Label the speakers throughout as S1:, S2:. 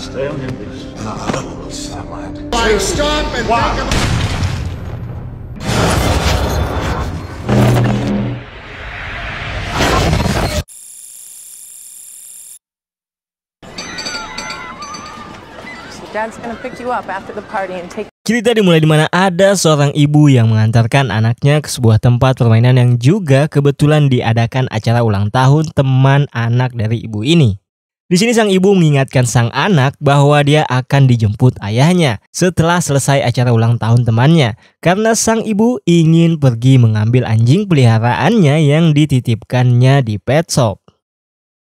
S1: Cerita dimulai di ada seorang ibu yang mengantarkan anaknya ke sebuah tempat permainan yang juga kebetulan diadakan acara ulang tahun teman anak dari ibu ini. Di sini sang ibu mengingatkan sang anak bahwa dia akan dijemput ayahnya setelah selesai acara ulang tahun temannya karena sang ibu ingin pergi mengambil anjing peliharaannya yang dititipkannya di pet shop.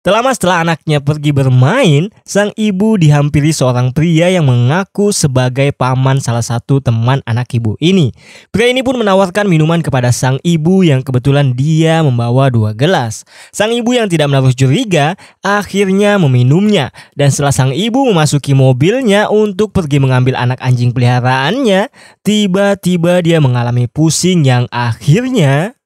S1: Tak lama setelah anaknya pergi bermain, sang ibu dihampiri seorang pria yang mengaku sebagai paman salah satu teman anak ibu ini. Pria ini pun menawarkan minuman kepada sang ibu yang kebetulan dia membawa dua gelas. Sang ibu yang tidak menaruh curiga akhirnya meminumnya. Dan setelah sang ibu memasuki mobilnya untuk pergi mengambil anak anjing peliharaannya, tiba-tiba dia mengalami pusing yang akhirnya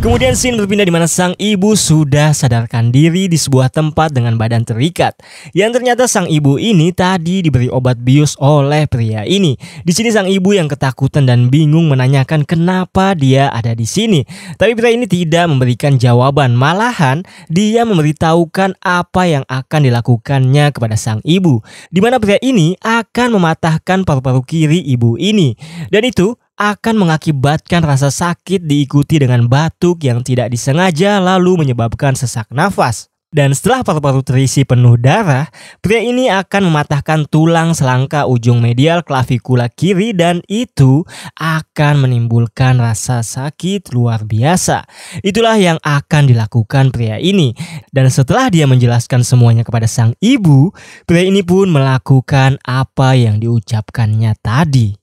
S1: Kemudian scene berpindah di mana sang ibu sudah sadarkan diri di sebuah tempat dengan badan terikat. Yang ternyata sang ibu ini tadi diberi obat bius oleh pria ini. Di sini sang ibu yang ketakutan dan bingung menanyakan kenapa dia ada di sini. Tapi pria ini tidak memberikan jawaban, malahan dia memberitahukan apa yang akan dilakukannya kepada sang ibu. Di mana pria ini akan mematahkan paru-paru kiri ibu ini. Dan itu akan mengakibatkan rasa sakit diikuti dengan batuk yang tidak disengaja lalu menyebabkan sesak nafas. Dan setelah paru-paru terisi penuh darah, pria ini akan mematahkan tulang selangka ujung medial klavikula kiri dan itu akan menimbulkan rasa sakit luar biasa. Itulah yang akan dilakukan pria ini. Dan setelah dia menjelaskan semuanya kepada sang ibu, pria ini pun melakukan apa yang diucapkannya tadi.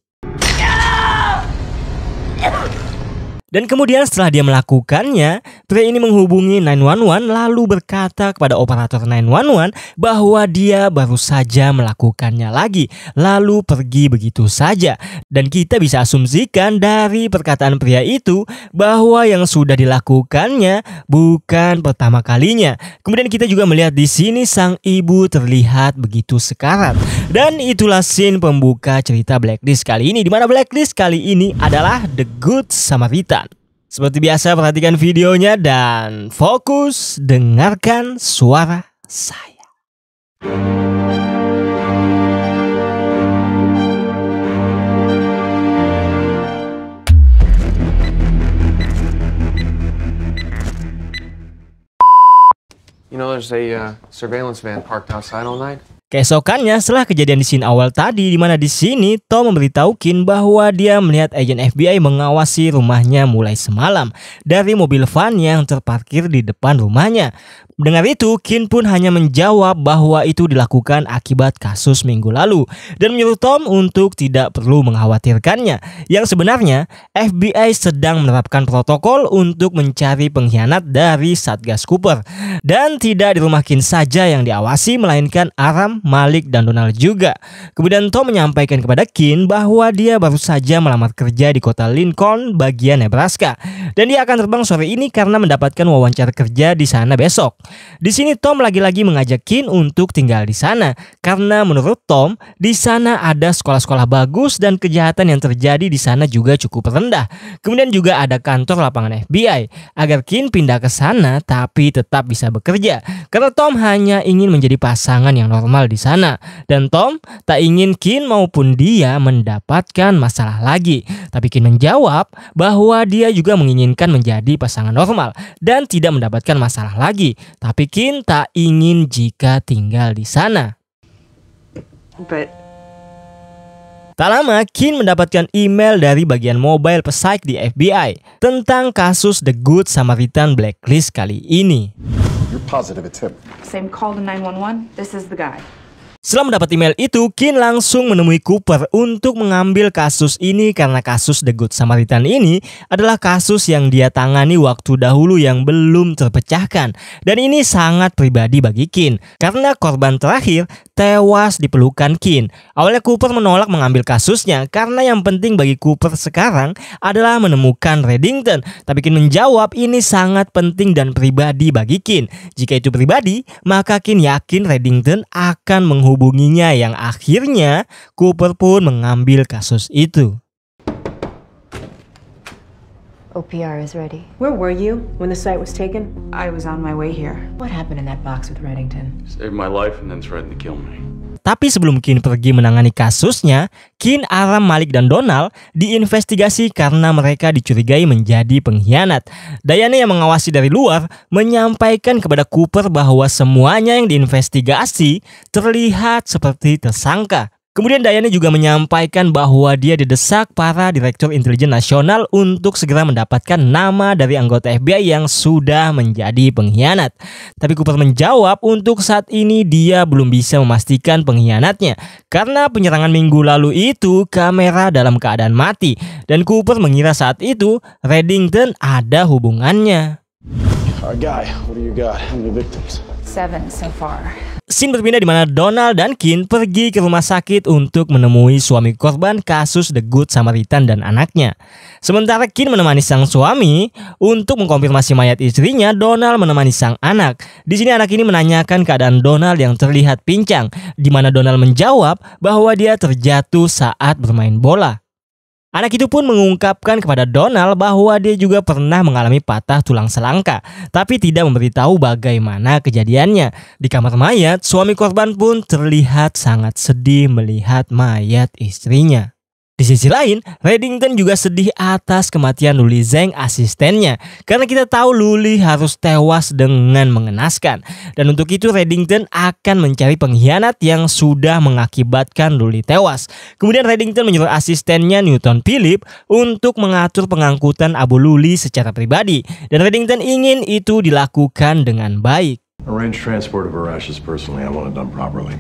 S1: Ever! Dan kemudian setelah dia melakukannya, pria ini menghubungi 911 lalu berkata kepada operator 911 bahwa dia baru saja melakukannya lagi, lalu pergi begitu saja. Dan kita bisa asumsikan dari perkataan pria itu bahwa yang sudah dilakukannya bukan pertama kalinya. Kemudian kita juga melihat di sini sang ibu terlihat begitu sekarat. Dan itulah scene pembuka cerita Blacklist kali ini, Dimana Blacklist kali ini adalah The Good Samaritan. Seperti biasa perhatikan videonya dan fokus dengarkan suara saya. You know, there's a uh, surveillance van parked outside all night. Keesokannya setelah kejadian di scene awal tadi di mana di sini Tom memberitahu Kin bahwa dia melihat agen FBI mengawasi rumahnya mulai semalam dari mobil van yang terparkir di depan rumahnya. Mendengar itu, Kin pun hanya menjawab bahwa itu dilakukan akibat kasus minggu lalu dan menyuruh Tom untuk tidak perlu mengkhawatirkannya. Yang sebenarnya, FBI sedang menerapkan protokol untuk mencari pengkhianat dari Satgas Cooper. Dan tidak di rumah Kin saja yang diawasi, melainkan Aram, Malik, dan Donald juga. Kemudian Tom menyampaikan kepada Kin bahwa dia baru saja melamar kerja di kota Lincoln, bagian Nebraska. Dan dia akan terbang sore ini karena mendapatkan wawancara kerja di sana besok. Di sini Tom lagi-lagi mengajak Kin untuk tinggal di sana karena menurut Tom di sana ada sekolah-sekolah bagus dan kejahatan yang terjadi di sana juga cukup rendah. Kemudian juga ada kantor lapangan FBI agar Kin pindah ke sana tapi tetap bisa bekerja karena Tom hanya ingin menjadi pasangan yang normal di sana dan Tom tak ingin Kin maupun dia mendapatkan masalah lagi. Tapi Kin menjawab bahwa dia juga menginginkan menjadi pasangan normal dan tidak mendapatkan masalah lagi. Tapi Kin tak ingin jika tinggal di sana. But... Tak lama, Kin mendapatkan email dari bagian mobile pesaik di FBI tentang kasus The Good Samaritan Blacklist kali ini. You're setelah mendapat email itu, Kin langsung menemui Cooper untuk mengambil kasus ini karena kasus The Good Samaritan ini adalah kasus yang dia tangani waktu dahulu yang belum terpecahkan. Dan ini sangat pribadi bagi Kin, karena korban terakhir tewas di pelukan Kin. Awalnya Cooper menolak mengambil kasusnya karena yang penting bagi Cooper sekarang adalah menemukan Reddington. Tapi Kin menjawab ini sangat penting dan pribadi bagi Kin. Jika itu pribadi, maka Kin yakin Reddington akan menghubunginya yang akhirnya Cooper pun mengambil kasus itu. OPR is ready. Where were you when the site was taken? I was on my way here. What happened in that box with Reddington? Saved my life and then threatened to kill me. Tapi sebelum Kin pergi menangani kasusnya, Kin, Aram, Malik, dan Donald diinvestigasi karena mereka dicurigai menjadi pengkhianat. Dayana yang mengawasi dari luar menyampaikan kepada Cooper bahwa semuanya yang diinvestigasi terlihat seperti tersangka. Kemudian Dayani juga menyampaikan bahwa dia didesak para Direktur Intelijen Nasional untuk segera mendapatkan nama dari anggota FBI yang sudah menjadi pengkhianat. Tapi Cooper menjawab untuk saat ini dia belum bisa memastikan pengkhianatnya karena penyerangan minggu lalu itu kamera dalam keadaan mati dan Cooper mengira saat itu Reddington ada hubungannya. Our guy, what do you got? How many victims? Seven so far. Scene berpindah di mana Donald dan Kin pergi ke rumah sakit untuk menemui suami korban kasus The Good Samaritan dan anaknya. Sementara Kin menemani sang suami untuk mengkonfirmasi mayat istrinya, Donald menemani sang anak. Di sini anak ini menanyakan keadaan Donald yang terlihat pincang, di mana Donald menjawab bahwa dia terjatuh saat bermain bola. Anak itu pun mengungkapkan kepada Donald bahwa dia juga pernah mengalami patah tulang selangka, tapi tidak memberitahu bagaimana kejadiannya. Di kamar mayat, suami korban pun terlihat sangat sedih melihat mayat istrinya. Di sisi lain, Reddington juga sedih atas kematian Luli Zeng asistennya karena kita tahu Luli harus tewas dengan mengenaskan. Dan untuk itu Reddington akan mencari pengkhianat yang sudah mengakibatkan Luli tewas. Kemudian Reddington menyuruh asistennya Newton Philip untuk mengatur pengangkutan Abu Luli secara pribadi dan Reddington ingin itu dilakukan dengan baik. Arrange transport of ashes personally. I want it done properly.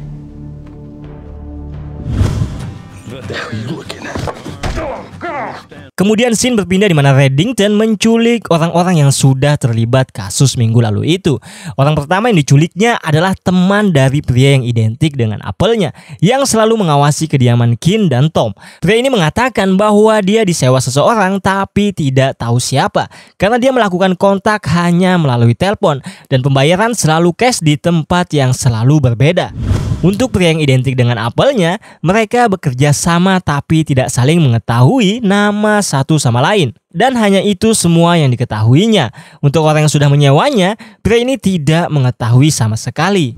S1: Kemudian scene berpindah di mana Reddington menculik orang-orang yang sudah terlibat kasus minggu lalu itu. Orang pertama yang diculiknya adalah teman dari pria yang identik dengan apelnya yang selalu mengawasi kediaman Kin dan Tom. Pria ini mengatakan bahwa dia disewa seseorang tapi tidak tahu siapa karena dia melakukan kontak hanya melalui telepon dan pembayaran selalu cash di tempat yang selalu berbeda. Untuk pria yang identik dengan apelnya, mereka bekerja sama tapi tidak saling mengetahui nama satu sama lain. Dan hanya itu semua yang diketahuinya. Untuk orang yang sudah menyewanya, pria ini tidak mengetahui sama sekali.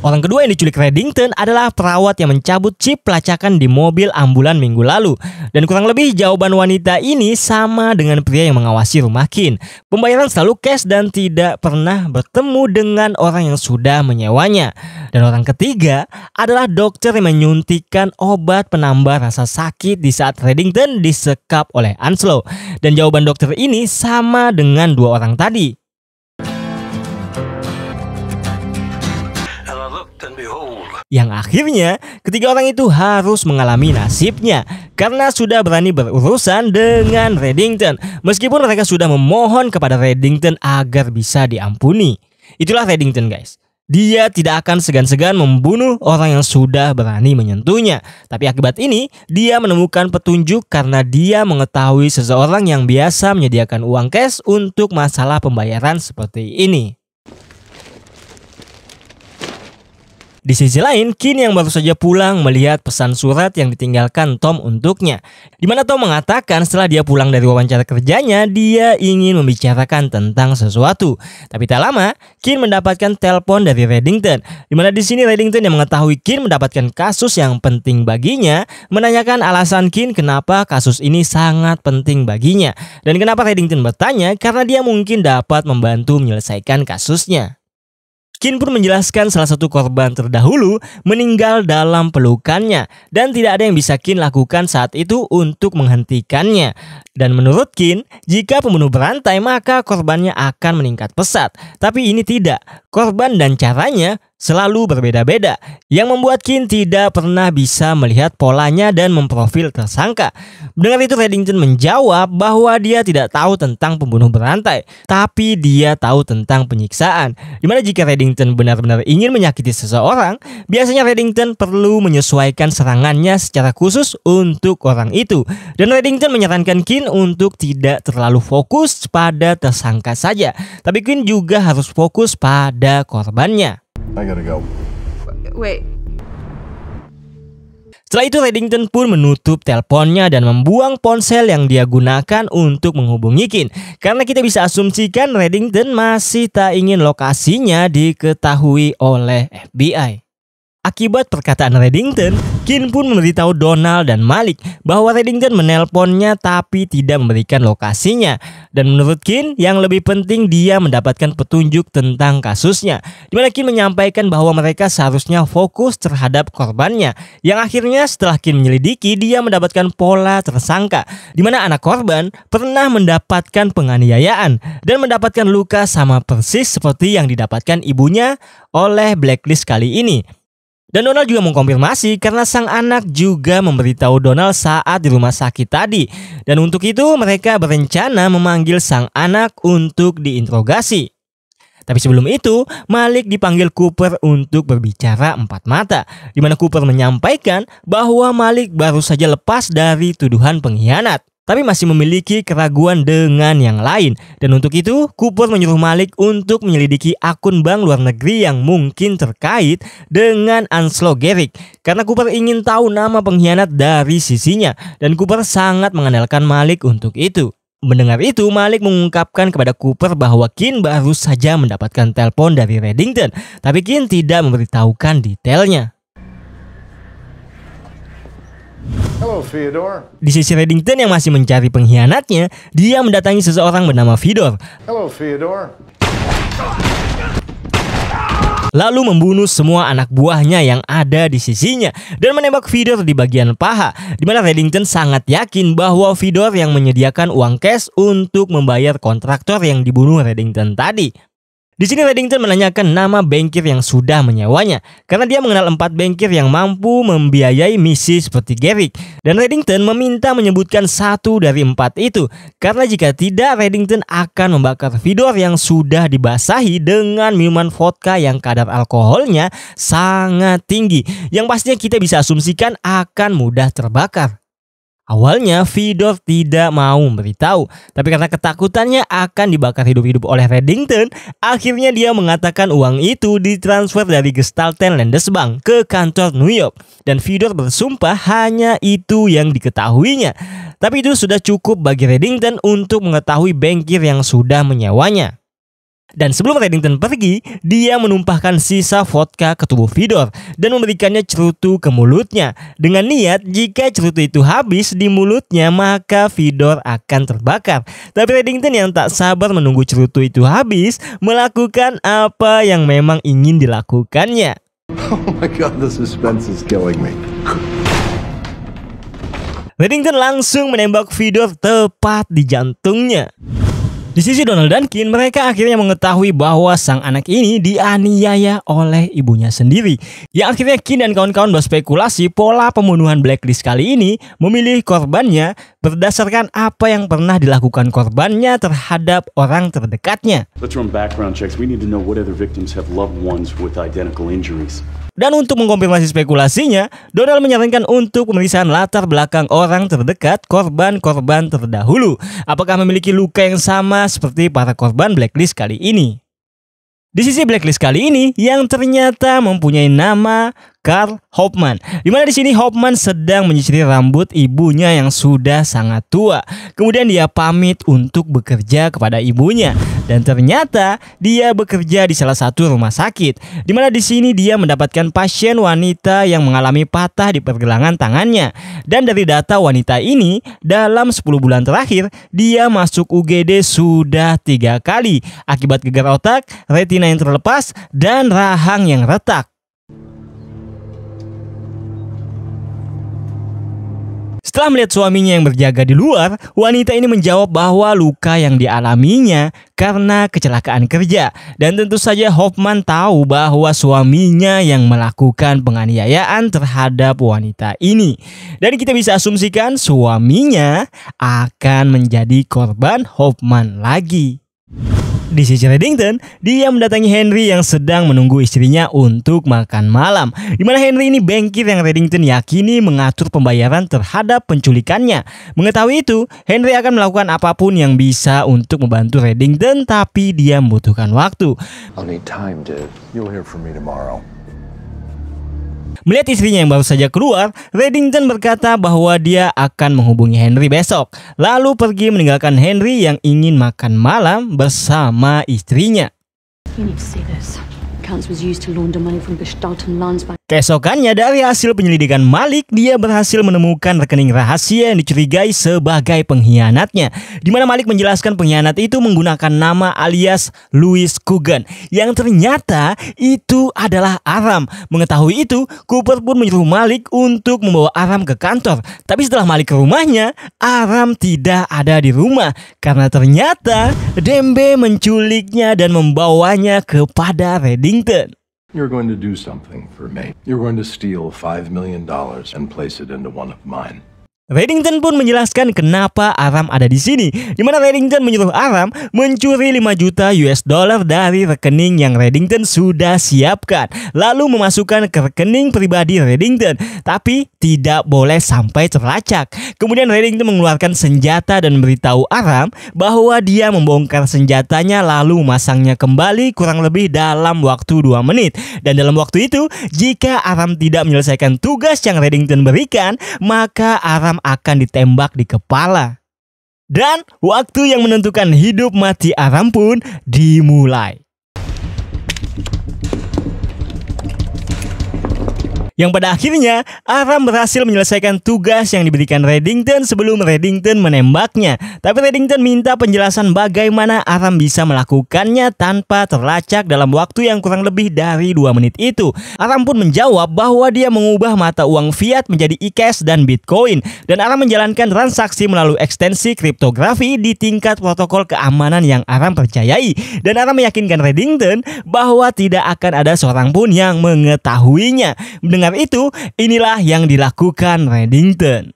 S1: Orang kedua yang diculik Reddington adalah perawat yang mencabut chip pelacakan di mobil ambulan minggu lalu. Dan kurang lebih jawaban wanita ini sama dengan pria yang mengawasi rumah Kin. Pembayaran selalu cash dan tidak pernah bertemu dengan orang yang sudah menyewanya. Dan orang ketiga adalah dokter yang menyuntikkan obat penambah rasa sakit di saat Reddington disekap oleh Anslow. Dan jawaban dokter ini sama dengan dua orang tadi. yang akhirnya ketiga orang itu harus mengalami nasibnya karena sudah berani berurusan dengan Reddington meskipun mereka sudah memohon kepada Reddington agar bisa diampuni. Itulah Reddington guys. Dia tidak akan segan-segan membunuh orang yang sudah berani menyentuhnya. Tapi akibat ini, dia menemukan petunjuk karena dia mengetahui seseorang yang biasa menyediakan uang cash untuk masalah pembayaran seperti ini. Di sisi lain, Kin yang baru saja pulang melihat pesan surat yang ditinggalkan Tom untuknya. Di mana Tom mengatakan setelah dia pulang dari wawancara kerjanya, dia ingin membicarakan tentang sesuatu. Tapi tak lama, Kin mendapatkan telepon dari Reddington. Di mana di sini Reddington yang mengetahui Kin mendapatkan kasus yang penting baginya, menanyakan alasan Kin kenapa kasus ini sangat penting baginya. Dan kenapa Reddington bertanya? Karena dia mungkin dapat membantu menyelesaikan kasusnya. Kin pun menjelaskan salah satu korban terdahulu meninggal dalam pelukannya dan tidak ada yang bisa Kin lakukan saat itu untuk menghentikannya. Dan menurut Kin, jika pembunuh berantai maka korbannya akan meningkat pesat. Tapi ini tidak. Korban dan caranya selalu berbeda-beda yang membuat Kin tidak pernah bisa melihat polanya dan memprofil tersangka. Dengan itu Reddington menjawab bahwa dia tidak tahu tentang pembunuh berantai, tapi dia tahu tentang penyiksaan. Dimana jika Reddington benar-benar ingin menyakiti seseorang, biasanya Reddington perlu menyesuaikan serangannya secara khusus untuk orang itu. Dan Reddington menyarankan Kin untuk tidak terlalu fokus pada tersangka saja, tapi Kin juga harus fokus pada korbannya. I gotta go. Wait. Setelah itu Reddington pun menutup teleponnya dan membuang ponsel yang dia gunakan untuk menghubungi Kin. Karena kita bisa asumsikan Reddington masih tak ingin lokasinya diketahui oleh FBI. Akibat perkataan Reddington, Kin pun memberitahu Donald dan Malik bahwa Reddington menelponnya tapi tidak memberikan lokasinya. Dan menurut Kin, yang lebih penting dia mendapatkan petunjuk tentang kasusnya. Dimana Kin menyampaikan bahwa mereka seharusnya fokus terhadap korbannya. Yang akhirnya setelah Kin menyelidiki, dia mendapatkan pola tersangka. Dimana anak korban pernah mendapatkan penganiayaan dan mendapatkan luka sama persis seperti yang didapatkan ibunya oleh Blacklist kali ini. Dan Donald juga mengkonfirmasi karena sang anak juga memberitahu Donald saat di rumah sakit tadi. Dan untuk itu mereka berencana memanggil sang anak untuk diinterogasi. Tapi sebelum itu, Malik dipanggil Cooper untuk berbicara empat mata, di mana Cooper menyampaikan bahwa Malik baru saja lepas dari tuduhan pengkhianat tapi masih memiliki keraguan dengan yang lain. Dan untuk itu, Cooper menyuruh Malik untuk menyelidiki akun bank luar negeri yang mungkin terkait dengan Anslo Gerik. Karena Cooper ingin tahu nama pengkhianat dari sisinya dan Cooper sangat mengandalkan Malik untuk itu. Mendengar itu, Malik mengungkapkan kepada Cooper bahwa Kin baru saja mendapatkan telepon dari Reddington, tapi Kin tidak memberitahukan detailnya. Hello, Fyodor. Di sisi Reddington yang masih mencari pengkhianatnya, dia mendatangi seseorang bernama Fyodor. Hello, Fyodor. Lalu membunuh semua anak buahnya yang ada di sisinya dan menembak Fyodor di bagian paha, di mana Reddington sangat yakin bahwa Fyodor yang menyediakan uang cash untuk membayar kontraktor yang dibunuh Reddington tadi. Di sini Reddington menanyakan nama bankir yang sudah menyewanya karena dia mengenal empat bankir yang mampu membiayai misi seperti Gerrick Dan Reddington meminta menyebutkan satu dari empat itu karena jika tidak Reddington akan membakar Vidor yang sudah dibasahi dengan minuman vodka yang kadar alkoholnya sangat tinggi yang pastinya kita bisa asumsikan akan mudah terbakar. Awalnya Vidor tidak mau memberitahu, tapi karena ketakutannya akan dibakar hidup-hidup oleh Reddington, akhirnya dia mengatakan uang itu ditransfer dari Gestalten Landesbank ke kantor New York. Dan Vidor bersumpah hanya itu yang diketahuinya. Tapi itu sudah cukup bagi Reddington untuk mengetahui bankir yang sudah menyewanya. Dan sebelum Reddington pergi, dia menumpahkan sisa vodka ke tubuh Vidor dan memberikannya cerutu ke mulutnya. Dengan niat jika cerutu itu habis di mulutnya maka Vidor akan terbakar. Tapi Reddington yang tak sabar menunggu cerutu itu habis melakukan apa yang memang ingin dilakukannya. Oh my god, the suspense is killing me. Reddington langsung menembak Vidor tepat di jantungnya. Di sisi Donald dan Kin, mereka akhirnya mengetahui bahwa sang anak ini dianiaya oleh ibunya sendiri. Yang akhirnya Kin dan kawan-kawan berspekulasi pola pembunuhan Blacklist kali ini memilih korbannya berdasarkan apa yang pernah dilakukan korbannya terhadap orang terdekatnya. Let's run background checks. We need to know what other victims have loved ones with identical injuries. Dan untuk mengkonfirmasi spekulasinya, Donald menyarankan untuk pemeriksaan latar belakang orang terdekat korban-korban terdahulu. Apakah memiliki luka yang sama seperti para korban blacklist kali ini? Di sisi blacklist kali ini yang ternyata mempunyai nama, Karl Di mana di sini Hopman sedang menyisiri rambut ibunya yang sudah sangat tua. Kemudian dia pamit untuk bekerja kepada ibunya dan ternyata dia bekerja di salah satu rumah sakit. Di mana di sini dia mendapatkan pasien wanita yang mengalami patah di pergelangan tangannya. Dan dari data wanita ini, dalam 10 bulan terakhir dia masuk UGD sudah tiga kali akibat gegar otak, retina yang terlepas, dan rahang yang retak. Setelah melihat suaminya yang berjaga di luar, wanita ini menjawab bahwa luka yang dialaminya karena kecelakaan kerja. Dan tentu saja Hoffman tahu bahwa suaminya yang melakukan penganiayaan terhadap wanita ini. Dan kita bisa asumsikan suaminya akan menjadi korban Hoffman lagi. Di sisi Reddington, dia mendatangi Henry yang sedang menunggu istrinya untuk makan malam. Di mana Henry ini bengkir yang Reddington yakini mengatur pembayaran terhadap penculikannya. Mengetahui itu, Henry akan melakukan apapun yang bisa untuk membantu Reddington, tapi dia membutuhkan waktu. I'll need time, You'll hear from me tomorrow. Melihat istrinya yang baru saja keluar, Reddington berkata bahwa dia akan menghubungi Henry besok, lalu pergi meninggalkan Henry yang ingin makan malam bersama istrinya. You need to see this. Kesokannya dari hasil penyelidikan Malik, dia berhasil menemukan rekening rahasia yang dicurigai sebagai pengkhianatnya. Di mana Malik menjelaskan pengkhianat itu menggunakan nama alias Louis Kugan yang ternyata itu adalah Aram. Mengetahui itu, Cooper pun menyuruh Malik untuk membawa Aram ke kantor. Tapi setelah Malik ke rumahnya, Aram tidak ada di rumah karena ternyata Dembe menculiknya dan membawanya kepada Redding You're going to do something for me. You're going to steal $5 million and place it into one of mine. Reddington pun menjelaskan kenapa Aram ada di sini, di mana Reddington menyuruh Aram mencuri 5 juta US dollar dari rekening yang Reddington sudah siapkan, lalu memasukkan ke rekening pribadi Reddington, tapi tidak boleh sampai terlacak. Kemudian Reddington mengeluarkan senjata dan memberitahu Aram bahwa dia membongkar senjatanya lalu memasangnya kembali kurang lebih dalam waktu 2 menit. Dan dalam waktu itu, jika Aram tidak menyelesaikan tugas yang Reddington berikan, maka Aram akan ditembak di kepala. Dan waktu yang menentukan hidup mati Aram pun dimulai. Yang pada akhirnya, Aram berhasil menyelesaikan tugas yang diberikan Reddington sebelum Reddington menembaknya. Tapi Reddington minta penjelasan bagaimana Aram bisa melakukannya tanpa terlacak dalam waktu yang kurang lebih dari 2 menit itu. Aram pun menjawab bahwa dia mengubah mata uang fiat menjadi e dan bitcoin. Dan Aram menjalankan transaksi melalui ekstensi kriptografi di tingkat protokol keamanan yang Aram percayai. Dan Aram meyakinkan Reddington bahwa tidak akan ada seorang pun yang mengetahuinya. Dengan dengan itu, inilah yang dilakukan Reddington.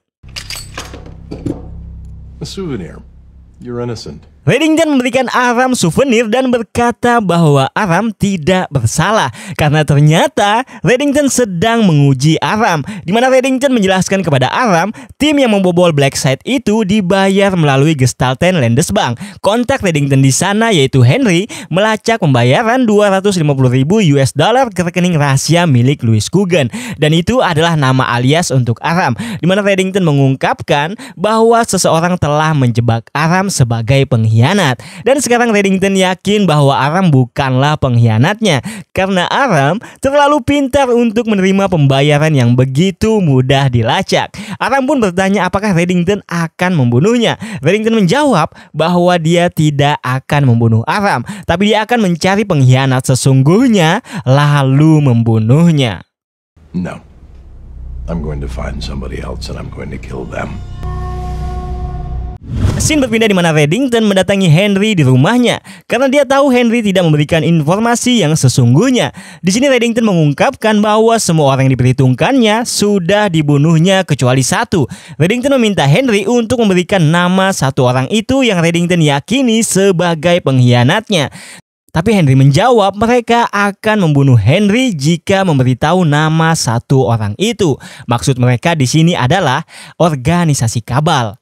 S1: A souvenir. You're innocent. Reddington memberikan Aram souvenir dan berkata bahwa Aram tidak bersalah karena ternyata Reddington sedang menguji Aram di mana Reddington menjelaskan kepada Aram tim yang membobol Blackside itu dibayar melalui Gestalten Landesbank. Kontak Reddington di sana yaitu Henry melacak pembayaran 250.000 US dollar ke rekening rahasia milik Louis Kugan dan itu adalah nama alias untuk Aram di mana Reddington mengungkapkan bahwa seseorang telah menjebak Aram sebagai pengkhianat pengkhianat. Dan sekarang Reddington yakin bahwa Aram bukanlah pengkhianatnya karena Aram terlalu pintar untuk menerima pembayaran yang begitu mudah dilacak. Aram pun bertanya apakah Reddington akan membunuhnya. Reddington menjawab bahwa dia tidak akan membunuh Aram, tapi dia akan mencari pengkhianat sesungguhnya lalu membunuhnya. No. I'm going to find somebody else and I'm going to kill them. Sin berpindah di mana Reddington mendatangi Henry di rumahnya karena dia tahu Henry tidak memberikan informasi yang sesungguhnya. Di sini Reddington mengungkapkan bahwa semua orang yang diperhitungkannya sudah dibunuhnya kecuali satu. Reddington meminta Henry untuk memberikan nama satu orang itu yang Reddington yakini sebagai pengkhianatnya. Tapi Henry menjawab mereka akan membunuh Henry jika memberitahu nama satu orang itu. Maksud mereka di sini adalah organisasi kabal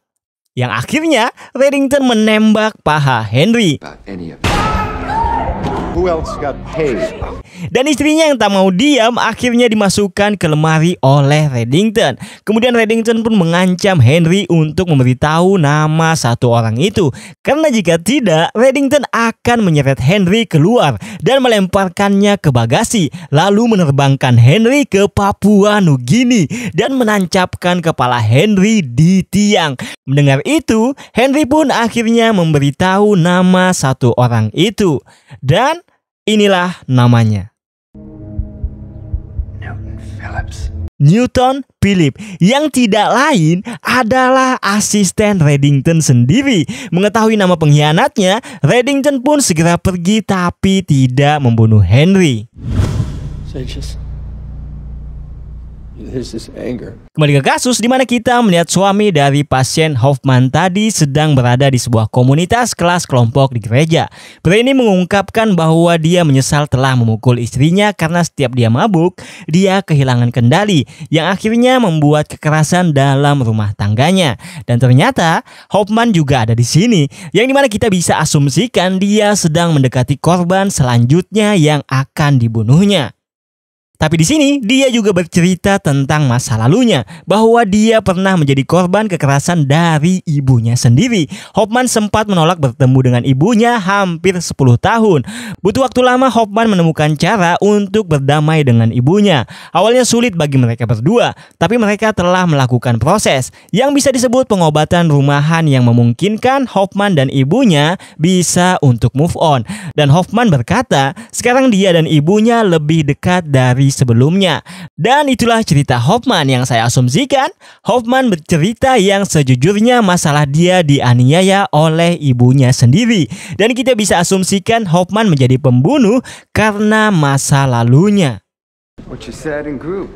S1: yang akhirnya Reddington menembak paha Henry else got paid? Dan istrinya yang tak mau diam akhirnya dimasukkan ke lemari oleh Reddington. Kemudian Reddington pun mengancam Henry untuk memberitahu nama satu orang itu. Karena jika tidak, Reddington akan menyeret Henry keluar dan melemparkannya ke bagasi. Lalu menerbangkan Henry ke Papua Nugini dan menancapkan kepala Henry di tiang. Mendengar itu, Henry pun akhirnya memberitahu nama satu orang itu. Dan Inilah namanya. Newton Phillips. Newton Philip yang tidak lain adalah asisten Reddington sendiri. Mengetahui nama pengkhianatnya, Reddington pun segera pergi tapi tidak membunuh Henry. Kembali ke kasus di mana kita melihat suami dari pasien Hoffman tadi sedang berada di sebuah komunitas kelas kelompok di gereja. Pria ini mengungkapkan bahwa dia menyesal telah memukul istrinya karena setiap dia mabuk, dia kehilangan kendali yang akhirnya membuat kekerasan dalam rumah tangganya. Dan ternyata Hoffman juga ada di sini, yang dimana kita bisa asumsikan dia sedang mendekati korban selanjutnya yang akan dibunuhnya. Tapi di sini dia juga bercerita tentang masa lalunya bahwa dia pernah menjadi korban kekerasan dari ibunya sendiri. Hopman sempat menolak bertemu dengan ibunya hampir 10 tahun. Butuh waktu lama Hopman menemukan cara untuk berdamai dengan ibunya. Awalnya sulit bagi mereka berdua, tapi mereka telah melakukan proses yang bisa disebut pengobatan rumahan yang memungkinkan Hopman dan ibunya bisa untuk move on. Dan Hopman berkata, sekarang dia dan ibunya lebih dekat dari sebelumnya. Dan itulah cerita Hoffman yang saya asumsikan. Hoffman bercerita yang sejujurnya masalah dia dianiaya oleh ibunya sendiri. Dan kita bisa asumsikan Hoffman menjadi pembunuh karena masa lalunya. What you said in group.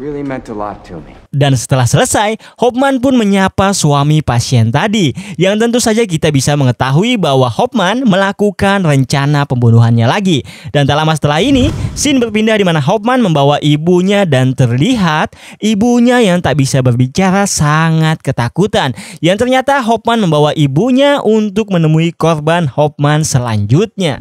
S1: Really meant a lot to me. Dan setelah selesai, Hopman pun menyapa suami pasien tadi, yang tentu saja kita bisa mengetahui bahwa Hopman melakukan rencana pembunuhannya lagi. Dan tak lama setelah ini, scene berpindah di mana Hopman membawa ibunya dan terlihat ibunya yang tak bisa berbicara sangat ketakutan. Yang ternyata Hopman membawa ibunya untuk menemui korban Hopman selanjutnya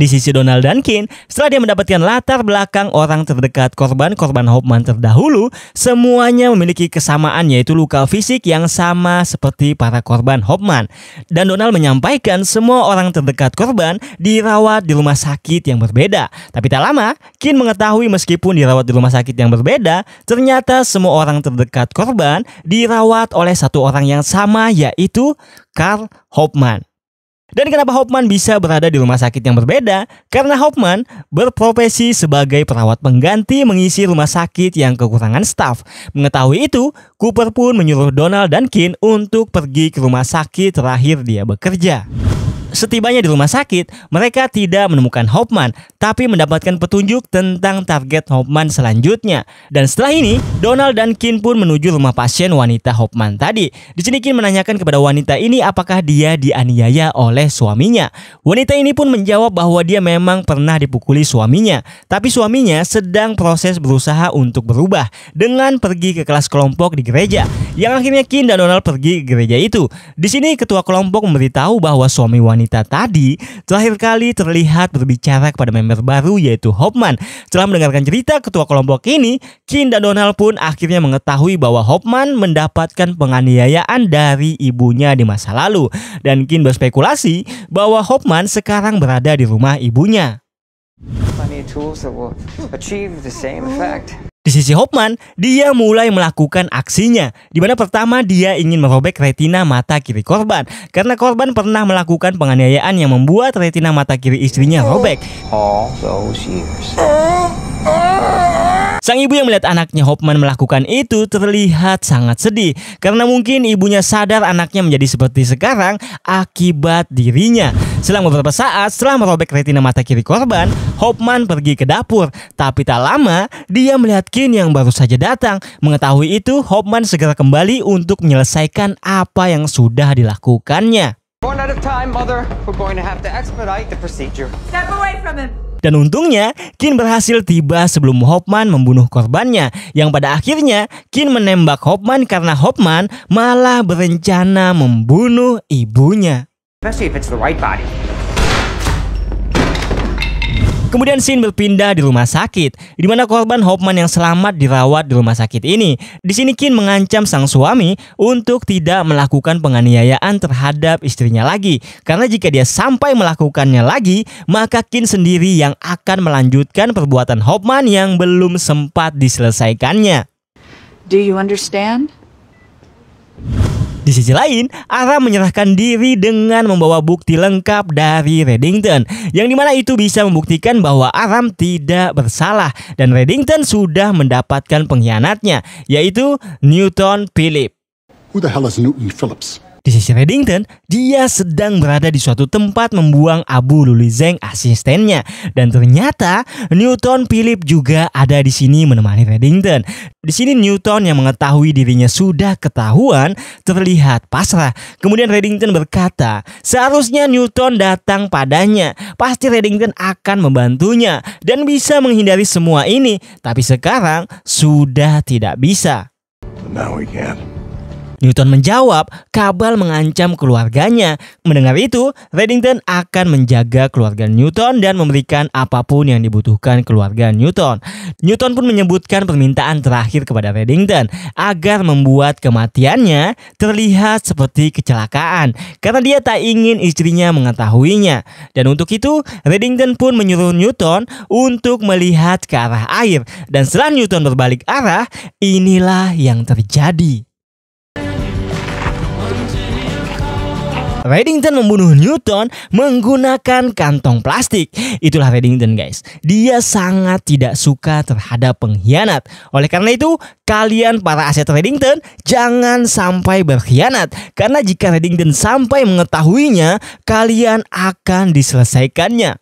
S1: di sisi Donald Duncan, setelah dia mendapatkan latar belakang orang terdekat korban, korban Hopman terdahulu, semuanya memiliki kesamaan yaitu luka fisik yang sama seperti para korban Hopman. Dan Donald menyampaikan semua orang terdekat korban dirawat di rumah sakit yang berbeda. Tapi tak lama, Kin mengetahui meskipun dirawat di rumah sakit yang berbeda, ternyata semua orang terdekat korban dirawat oleh satu orang yang sama yaitu Carl Hopman. Dan kenapa Hoffman bisa berada di rumah sakit yang berbeda? Karena Hoffman berprofesi sebagai perawat pengganti mengisi rumah sakit yang kekurangan staf. Mengetahui itu, Cooper pun menyuruh Donald dan Kin untuk pergi ke rumah sakit terakhir dia bekerja. Setibanya di rumah sakit, mereka tidak menemukan Hoffman, tapi mendapatkan petunjuk tentang target Hoffman selanjutnya. Dan setelah ini, Donald dan Kin pun menuju rumah pasien wanita Hoffman tadi. Di sini Kin menanyakan kepada wanita ini apakah dia dianiaya oleh suaminya. Wanita ini pun menjawab bahwa dia memang pernah dipukuli suaminya, tapi suaminya sedang proses berusaha untuk berubah dengan pergi ke kelas kelompok di gereja. Yang akhirnya Kin dan Donald pergi ke gereja itu. Di sini ketua kelompok memberitahu bahwa suami wanita wanita tadi terakhir kali terlihat berbicara kepada member baru yaitu Hopman. Setelah mendengarkan cerita ketua kelompok ini, Kim dan Donald pun akhirnya mengetahui bahwa Hopman mendapatkan penganiayaan dari ibunya di masa lalu. Dan Kin berspekulasi bahwa Hopman sekarang berada di rumah ibunya. Di sisi Hopman, dia mulai melakukan aksinya, di mana pertama dia ingin merobek retina mata kiri korban, karena korban pernah melakukan penganiayaan yang membuat retina mata kiri istrinya robek. All those years. Uh, uh. Sang ibu yang melihat anaknya Hopman melakukan itu terlihat sangat sedih karena mungkin ibunya sadar anaknya menjadi seperti sekarang akibat dirinya. Selang beberapa saat setelah merobek retina mata kiri korban, Hopman pergi ke dapur. Tapi tak lama, dia melihat Kin yang baru saja datang. Mengetahui itu, Hopman segera kembali untuk menyelesaikan apa yang sudah dilakukannya. Dan untungnya, Kin berhasil tiba sebelum Hopman membunuh korbannya, yang pada akhirnya Kin menembak Hopman karena Hopman malah berencana membunuh ibunya. Especially if it's the right body. Kemudian scene berpindah di rumah sakit, di mana korban Hopman yang selamat dirawat di rumah sakit ini. Di sini Kin mengancam sang suami untuk tidak melakukan penganiayaan terhadap istrinya lagi. Karena jika dia sampai melakukannya lagi, maka Kin sendiri yang akan melanjutkan perbuatan Hopman yang belum sempat diselesaikannya. Do you understand? Di sisi lain, Ara menyerahkan diri dengan membawa bukti lengkap dari Reddington, yang dimana itu bisa membuktikan bahwa Aram tidak bersalah dan Reddington sudah mendapatkan pengkhianatnya, yaitu Newton Phillips. Who the hell is Newton Phillips? Di sisi Reddington, dia sedang berada di suatu tempat membuang abu Luli Zeng asistennya. Dan ternyata Newton Philip juga ada di sini menemani Reddington. Di sini Newton yang mengetahui dirinya sudah ketahuan terlihat pasrah. Kemudian Reddington berkata, seharusnya Newton datang padanya. Pasti Reddington akan membantunya dan bisa menghindari semua ini. Tapi sekarang sudah tidak bisa. Now we Newton menjawab, Kabal mengancam keluarganya. Mendengar itu, Reddington akan menjaga keluarga Newton dan memberikan apapun yang dibutuhkan keluarga Newton. Newton pun menyebutkan permintaan terakhir kepada Reddington agar membuat kematiannya terlihat seperti kecelakaan karena dia tak ingin istrinya mengetahuinya. Dan untuk itu, Reddington pun menyuruh Newton untuk melihat ke arah air dan setelah Newton berbalik arah, inilah yang terjadi. Reddington membunuh Newton menggunakan kantong plastik. Itulah Reddington guys. Dia sangat tidak suka terhadap pengkhianat. Oleh karena itu, kalian para aset Reddington jangan sampai berkhianat. Karena jika Reddington sampai mengetahuinya, kalian akan diselesaikannya.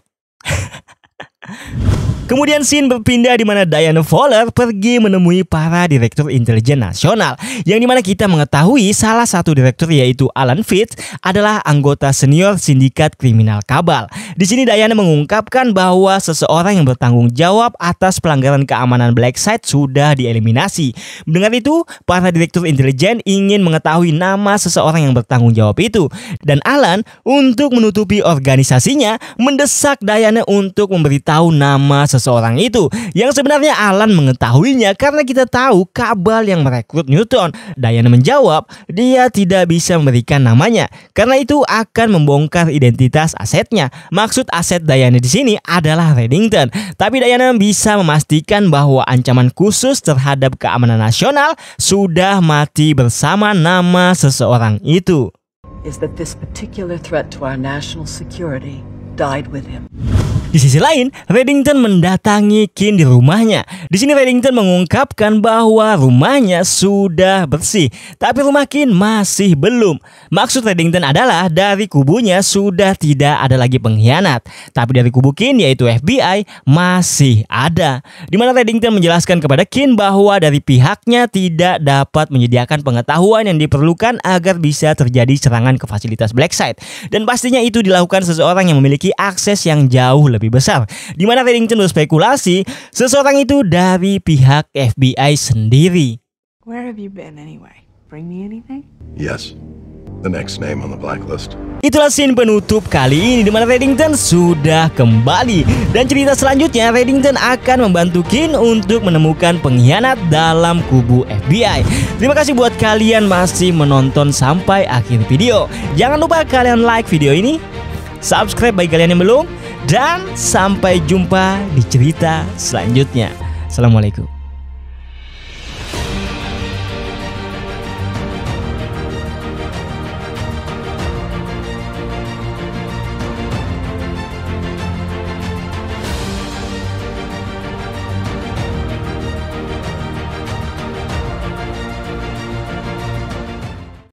S1: Kemudian scene berpindah di mana Diana Fowler pergi menemui para direktur intelijen nasional yang dimana kita mengetahui salah satu direktur yaitu Alan Fitz adalah anggota senior sindikat kriminal Kabal. Di sini Diana mengungkapkan bahwa seseorang yang bertanggung jawab atas pelanggaran keamanan Blackside sudah dieliminasi. Mendengar itu, para direktur intelijen ingin mengetahui nama seseorang yang bertanggung jawab itu dan Alan untuk menutupi organisasinya mendesak Diana untuk memberitahu nama seseorang seseorang itu. Yang sebenarnya Alan mengetahuinya karena kita tahu Kabal yang merekrut Newton. Diana menjawab, dia tidak bisa memberikan namanya. Karena itu akan membongkar identitas asetnya. Maksud aset Diana di sini adalah Reddington. Tapi Diana bisa memastikan bahwa ancaman khusus terhadap keamanan nasional sudah mati bersama nama seseorang itu. Is that this particular threat to our national security died with him. Di sisi lain, Reddington mendatangi Kin di rumahnya. Di sini Reddington mengungkapkan bahwa rumahnya sudah bersih, tapi rumah Kin masih belum. Maksud Reddington adalah dari kubunya sudah tidak ada lagi pengkhianat, tapi dari kubu Kin yaitu FBI masih ada. Di mana Reddington menjelaskan kepada Kin bahwa dari pihaknya tidak dapat menyediakan pengetahuan yang diperlukan agar bisa terjadi serangan ke fasilitas Blackside. Dan pastinya itu dilakukan seseorang yang memiliki akses yang jauh lebih lebih besar. Di mana Redding cenderung spekulasi seseorang itu dari pihak FBI sendiri. Where have you been anyway? Bring me anything? Yes. The next name on the blacklist. Itulah scene penutup kali ini di mana Reddington sudah kembali dan cerita selanjutnya Reddington akan membantu Kin untuk menemukan pengkhianat dalam kubu FBI. Terima kasih buat kalian masih menonton sampai akhir video. Jangan lupa kalian like video ini, subscribe bagi kalian yang belum dan sampai jumpa di cerita selanjutnya. Assalamualaikum.